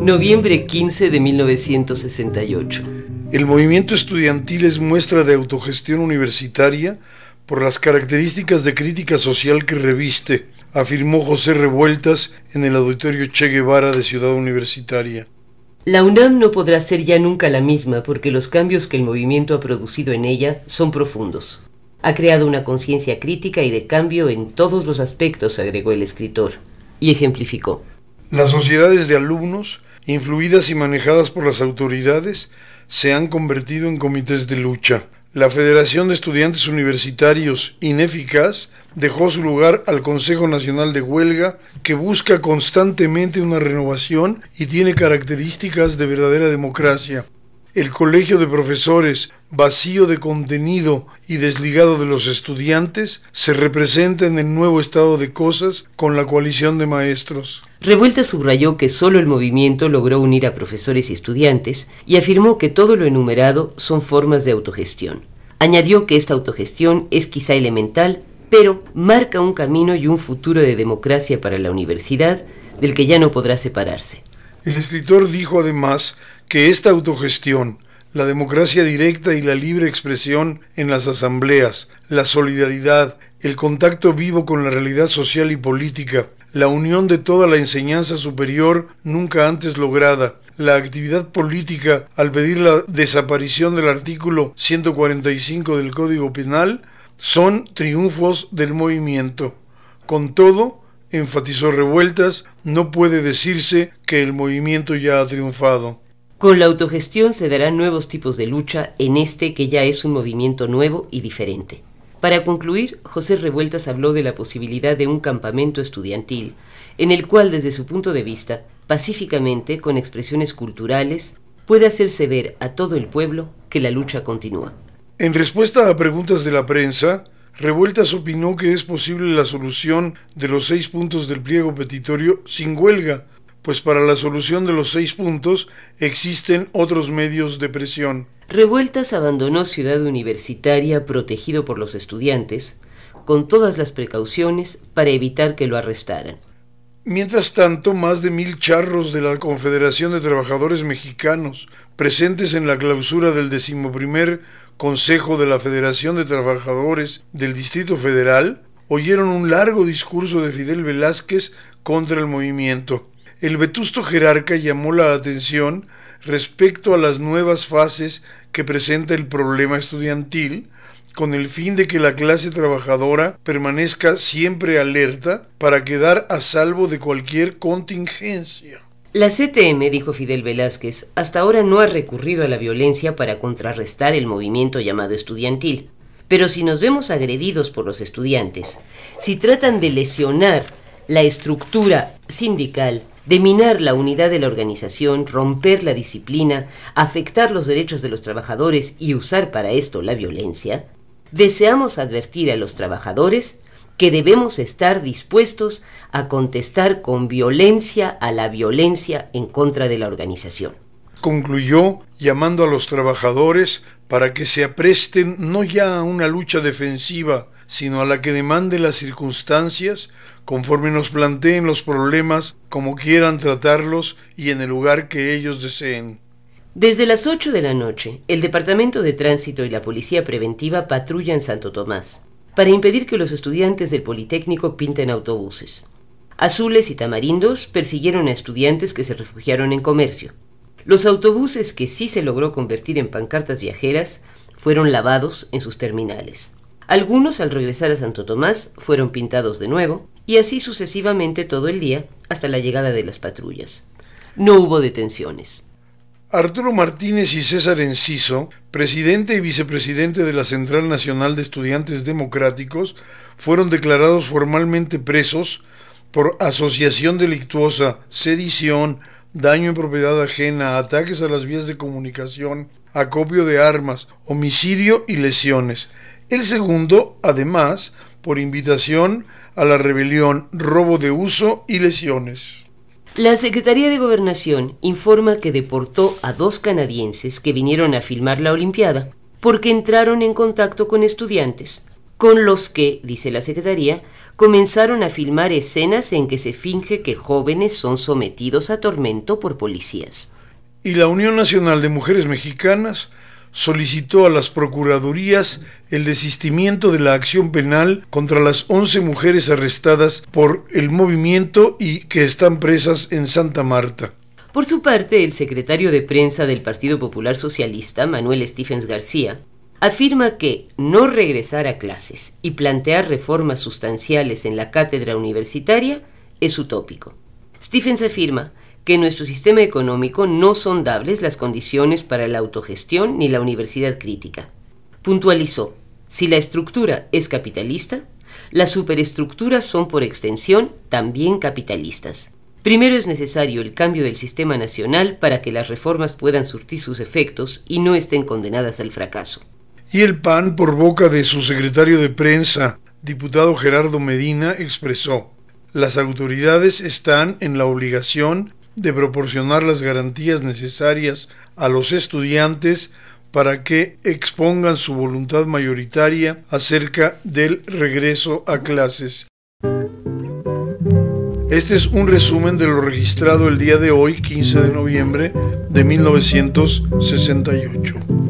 Noviembre 15 de 1968. El movimiento estudiantil es muestra de autogestión universitaria por las características de crítica social que reviste, afirmó José Revueltas en el auditorio Che Guevara de Ciudad Universitaria. La UNAM no podrá ser ya nunca la misma porque los cambios que el movimiento ha producido en ella son profundos. Ha creado una conciencia crítica y de cambio en todos los aspectos, agregó el escritor, y ejemplificó. Las sociedades de alumnos, influidas y manejadas por las autoridades, se han convertido en comités de lucha. La Federación de Estudiantes Universitarios, ineficaz, dejó su lugar al Consejo Nacional de Huelga, que busca constantemente una renovación y tiene características de verdadera democracia. El colegio de profesores, vacío de contenido y desligado de los estudiantes, se representa en el nuevo estado de cosas con la coalición de maestros. Revuelta subrayó que solo el movimiento logró unir a profesores y estudiantes y afirmó que todo lo enumerado son formas de autogestión. Añadió que esta autogestión es quizá elemental, pero marca un camino y un futuro de democracia para la universidad del que ya no podrá separarse. El escritor dijo además que esta autogestión, la democracia directa y la libre expresión en las asambleas, la solidaridad, el contacto vivo con la realidad social y política, la unión de toda la enseñanza superior nunca antes lograda, la actividad política al pedir la desaparición del artículo 145 del Código Penal son triunfos del movimiento. Con todo, enfatizó Revueltas, no puede decirse que el movimiento ya ha triunfado. Con la autogestión se darán nuevos tipos de lucha en este que ya es un movimiento nuevo y diferente. Para concluir, José Revueltas habló de la posibilidad de un campamento estudiantil, en el cual desde su punto de vista, pacíficamente, con expresiones culturales, puede hacerse ver a todo el pueblo que la lucha continúa. En respuesta a preguntas de la prensa, Revueltas opinó que es posible la solución de los seis puntos del pliego petitorio sin huelga, pues para la solución de los seis puntos existen otros medios de presión. Revueltas abandonó Ciudad Universitaria protegido por los estudiantes, con todas las precauciones para evitar que lo arrestaran. Mientras tanto, más de mil charros de la Confederación de Trabajadores Mexicanos, presentes en la clausura del decimoprimer Consejo de la Federación de Trabajadores del Distrito Federal, oyeron un largo discurso de Fidel Velázquez contra el movimiento el vetusto jerarca llamó la atención respecto a las nuevas fases que presenta el problema estudiantil, con el fin de que la clase trabajadora permanezca siempre alerta para quedar a salvo de cualquier contingencia. La CTM, dijo Fidel Velázquez, hasta ahora no ha recurrido a la violencia para contrarrestar el movimiento llamado estudiantil. Pero si nos vemos agredidos por los estudiantes, si tratan de lesionar la estructura sindical de minar la unidad de la organización, romper la disciplina, afectar los derechos de los trabajadores y usar para esto la violencia, deseamos advertir a los trabajadores que debemos estar dispuestos a contestar con violencia a la violencia en contra de la organización concluyó llamando a los trabajadores para que se apresten no ya a una lucha defensiva, sino a la que demande las circunstancias, conforme nos planteen los problemas, como quieran tratarlos y en el lugar que ellos deseen. Desde las 8 de la noche, el Departamento de Tránsito y la Policía Preventiva patrullan Santo Tomás para impedir que los estudiantes del Politécnico pinten autobuses. Azules y tamarindos persiguieron a estudiantes que se refugiaron en comercio. Los autobuses que sí se logró convertir en pancartas viajeras fueron lavados en sus terminales. Algunos al regresar a Santo Tomás fueron pintados de nuevo y así sucesivamente todo el día hasta la llegada de las patrullas. No hubo detenciones. Arturo Martínez y César Enciso, presidente y vicepresidente de la Central Nacional de Estudiantes Democráticos, fueron declarados formalmente presos por asociación delictuosa, sedición, daño en propiedad ajena, ataques a las vías de comunicación, acopio de armas, homicidio y lesiones. El segundo, además, por invitación a la rebelión, robo de uso y lesiones. La Secretaría de Gobernación informa que deportó a dos canadienses que vinieron a filmar la Olimpiada porque entraron en contacto con estudiantes, con los que, dice la Secretaría, comenzaron a filmar escenas en que se finge que jóvenes son sometidos a tormento por policías. Y la Unión Nacional de Mujeres Mexicanas solicitó a las Procuradurías el desistimiento de la acción penal contra las 11 mujeres arrestadas por el movimiento y que están presas en Santa Marta. Por su parte, el secretario de prensa del Partido Popular Socialista, Manuel Stephens García, afirma que no regresar a clases y plantear reformas sustanciales en la cátedra universitaria es utópico. Stephens afirma que en nuestro sistema económico no son dables las condiciones para la autogestión ni la universidad crítica. Puntualizó, si la estructura es capitalista, las superestructuras son por extensión también capitalistas. Primero es necesario el cambio del sistema nacional para que las reformas puedan surtir sus efectos y no estén condenadas al fracaso y el PAN, por boca de su secretario de prensa, diputado Gerardo Medina, expresó, las autoridades están en la obligación de proporcionar las garantías necesarias a los estudiantes para que expongan su voluntad mayoritaria acerca del regreso a clases. Este es un resumen de lo registrado el día de hoy, 15 de noviembre de 1968.